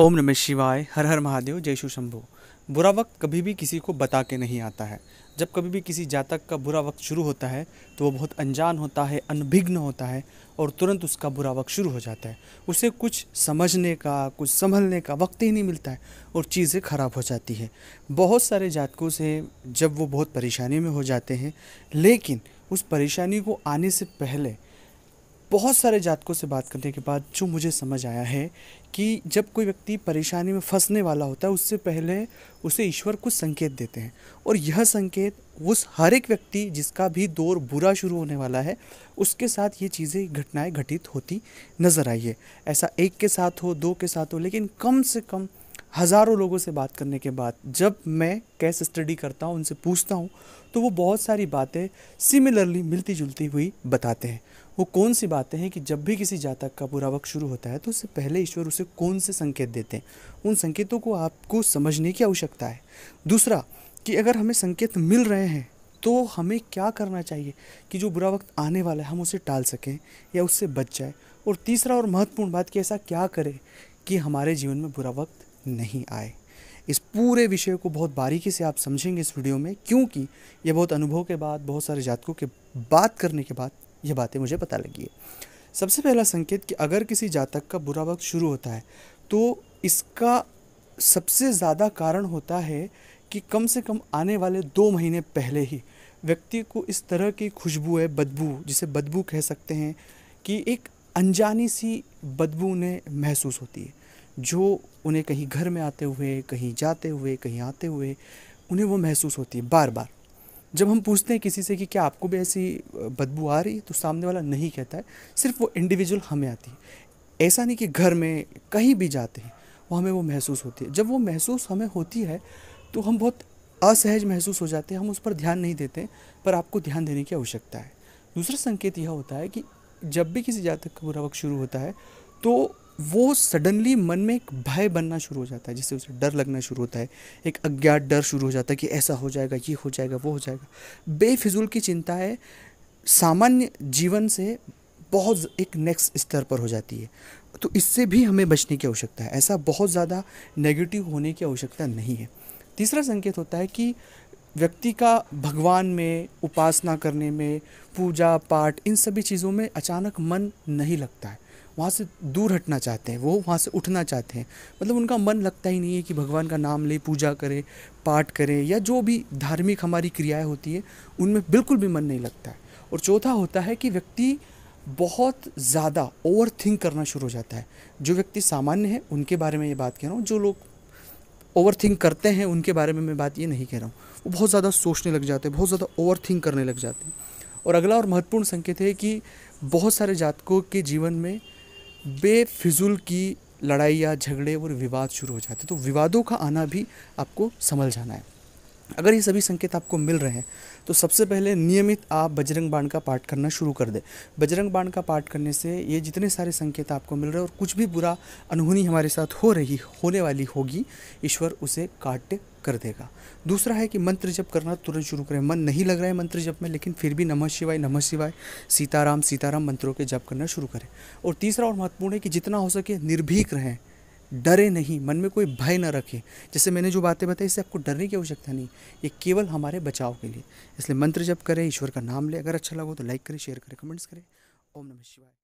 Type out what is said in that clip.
ओम नमः शिवाय हर हर महादेव जय शु शंभु बुरा वक्त कभी भी किसी को बता के नहीं आता है जब कभी भी किसी जातक का बुरा वक्त शुरू होता है तो वो बहुत अनजान होता है अनभिघ्न होता है और तुरंत उसका बुरा वक्त शुरू हो जाता है उसे कुछ समझने का कुछ संभलने का वक्त ही नहीं मिलता है और चीज़ें ख़राब हो जाती है बहुत सारे जातकों से जब वो बहुत परेशानी में हो जाते हैं लेकिन उस परेशानी को आने से पहले बहुत सारे जातकों से बात करने के बाद जो मुझे समझ आया है कि जब कोई व्यक्ति परेशानी में फंसने वाला होता है उससे पहले उसे ईश्वर कुछ संकेत देते हैं और यह संकेत उस हर एक व्यक्ति जिसका भी दौर बुरा शुरू होने वाला है उसके साथ ये चीज़ें घटनाएं घटित होती नज़र आई है ऐसा एक के साथ हो दो के साथ हो लेकिन कम से कम हज़ारों लोगों से बात करने के बाद जब मैं केस स्टडी करता हूँ उनसे पूछता हूँ तो वो बहुत सारी बातें सिमिलरली मिलती जुलती हुई बताते हैं वो कौन सी बातें हैं कि जब भी किसी जातक का बुरा वक्त शुरू होता है तो उससे पहले ईश्वर उसे कौन से संकेत देते हैं उन संकेतों को आपको समझने की आवश्यकता है दूसरा कि अगर हमें संकेत मिल रहे हैं तो हमें क्या करना चाहिए कि जो बुरा वक्त आने वाला है हम उसे टाल सकें या उससे बच जाए और तीसरा और महत्वपूर्ण बात कि ऐसा क्या करें कि हमारे जीवन में बुरा वक्त नहीं आए इस पूरे विषय को बहुत बारीकी से आप समझेंगे इस वीडियो में क्योंकि यह बहुत अनुभव के बाद बहुत सारे जातकों के बात करने के बाद यह बातें मुझे पता लगी है सबसे पहला संकेत कि अगर किसी जातक का बुरा वक्त शुरू होता है तो इसका सबसे ज़्यादा कारण होता है कि कम से कम आने वाले दो महीने पहले ही व्यक्ति को इस तरह की खुशबू है बदबू जिसे बदबू कह सकते हैं कि एक अनजानी सी बदबू उन्हें महसूस होती है जो उन्हें कहीं घर में आते हुए कहीं जाते हुए कहीं आते हुए उन्हें वो महसूस होती है बार बार जब हम पूछते हैं किसी से कि क्या आपको भी ऐसी बदबू आ रही है तो सामने वाला नहीं कहता है सिर्फ वो इंडिविजुअल हमें आती है ऐसा नहीं कि घर में कहीं भी जाते हैं वो हमें वो महसूस होती है जब वो महसूस हमें होती है तो हम बहुत असहज महसूस हो जाते हैं हम उस पर ध्यान नहीं देते पर आपको ध्यान देने की आवश्यकता है दूसरा संकेत यह होता है कि जब भी किसी जातक का बुरा वक्त शुरू होता है तो वो सडनली मन में एक भय बनना शुरू हो जाता है जिससे उसे डर लगना शुरू होता है एक अज्ञात डर शुरू हो जाता है कि ऐसा हो जाएगा ये हो जाएगा वो हो जाएगा बेफिजूल की है सामान्य जीवन से बहुत एक नेक्स्ट स्तर पर हो जाती है तो इससे भी हमें बचने की आवश्यकता है ऐसा बहुत ज़्यादा नेगेटिव होने की आवश्यकता नहीं है तीसरा संकेत होता है कि व्यक्ति का भगवान में उपासना करने में पूजा पाठ इन सभी चीज़ों में अचानक मन नहीं लगता है वहाँ से दूर हटना चाहते हैं वो वहाँ से उठना चाहते हैं मतलब उनका मन लगता ही नहीं है कि भगवान का नाम लें पूजा करें पाठ करें या जो भी धार्मिक हमारी क्रियाएँ होती है उनमें बिल्कुल भी मन नहीं लगता है और चौथा होता है कि व्यक्ति बहुत ज़्यादा ओवर थिंक करना शुरू हो जाता है जो व्यक्ति सामान्य है उनके बारे में ये बात कह रहा हूँ जो लोग ओवर थिंक करते हैं उनके बारे में मैं बात ये नहीं कह रहा हूँ वो बहुत ज़्यादा सोचने लग जाते हैं बहुत ज़्यादा ओवर थिंक करने लग जाते हैं और अगला और महत्वपूर्ण संकेत है कि बहुत सारे जातकों के जीवन में बेफिजुल की लड़ाई या झगड़े और विवाद शुरू हो जाते हैं तो विवादों का आना भी आपको समझ जाना है अगर ये सभी संकेत आपको मिल रहे हैं तो सबसे पहले नियमित आप बजरंग बाण का पाठ करना शुरू कर दें बजरंग बाण का पाठ करने से ये जितने सारे संकेत आपको मिल रहे हैं और कुछ भी बुरा अनहोनी हमारे साथ हो रही होने वाली होगी ईश्वर उसे काट कर देगा दूसरा है कि मंत्र जप करना तुरंत शुरू करें मन नहीं लग रहा है मंत्र जप में लेकिन फिर भी नमः शिवाय नमः शिवाय सीताराम सीताराम मंत्रों के जप करना शुरू करें और तीसरा और महत्वपूर्ण है कि जितना हो सके निर्भीक रहें डरे नहीं मन में कोई भय न रखे जैसे मैंने जो बातें बताई इससे आपको डरने की आवश्यकता नहीं ये केवल हमारे बचाव के लिए इसलिए मंत्र जब करें ईश्वर का नाम लें अगर अच्छा लगा तो लाइक करें शेयर करें कमेंट्स करें ओम नमः शिवाय